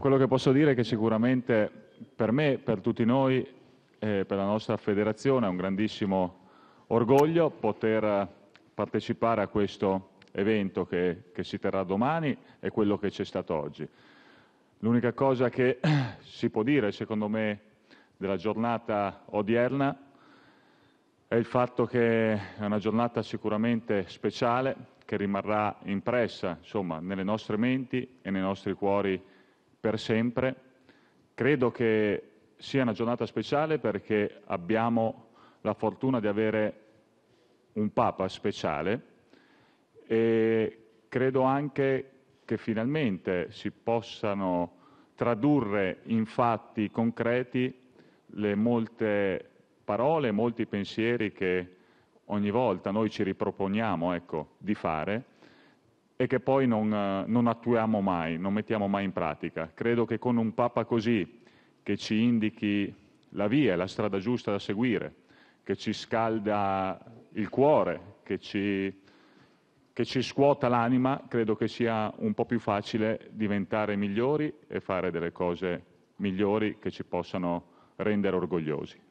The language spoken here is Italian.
Quello che posso dire è che sicuramente per me, per tutti noi, eh, per la nostra federazione è un grandissimo orgoglio poter partecipare a questo evento che, che si terrà domani e quello che c'è stato oggi. L'unica cosa che si può dire, secondo me, della giornata odierna è il fatto che è una giornata sicuramente speciale che rimarrà impressa insomma, nelle nostre menti e nei nostri cuori per sempre. Credo che sia una giornata speciale perché abbiamo la fortuna di avere un Papa speciale e credo anche che finalmente si possano tradurre in fatti concreti le molte parole, molti pensieri che ogni volta noi ci riproponiamo ecco, di fare e che poi non, eh, non, attuiamo mai, non mettiamo mai in pratica. Credo che con un Papa così, che ci indichi la via, la strada giusta da seguire, che ci scalda il cuore, che ci, che ci scuota l'anima, credo che sia un po' più facile diventare migliori e fare delle cose migliori che ci possano rendere orgogliosi.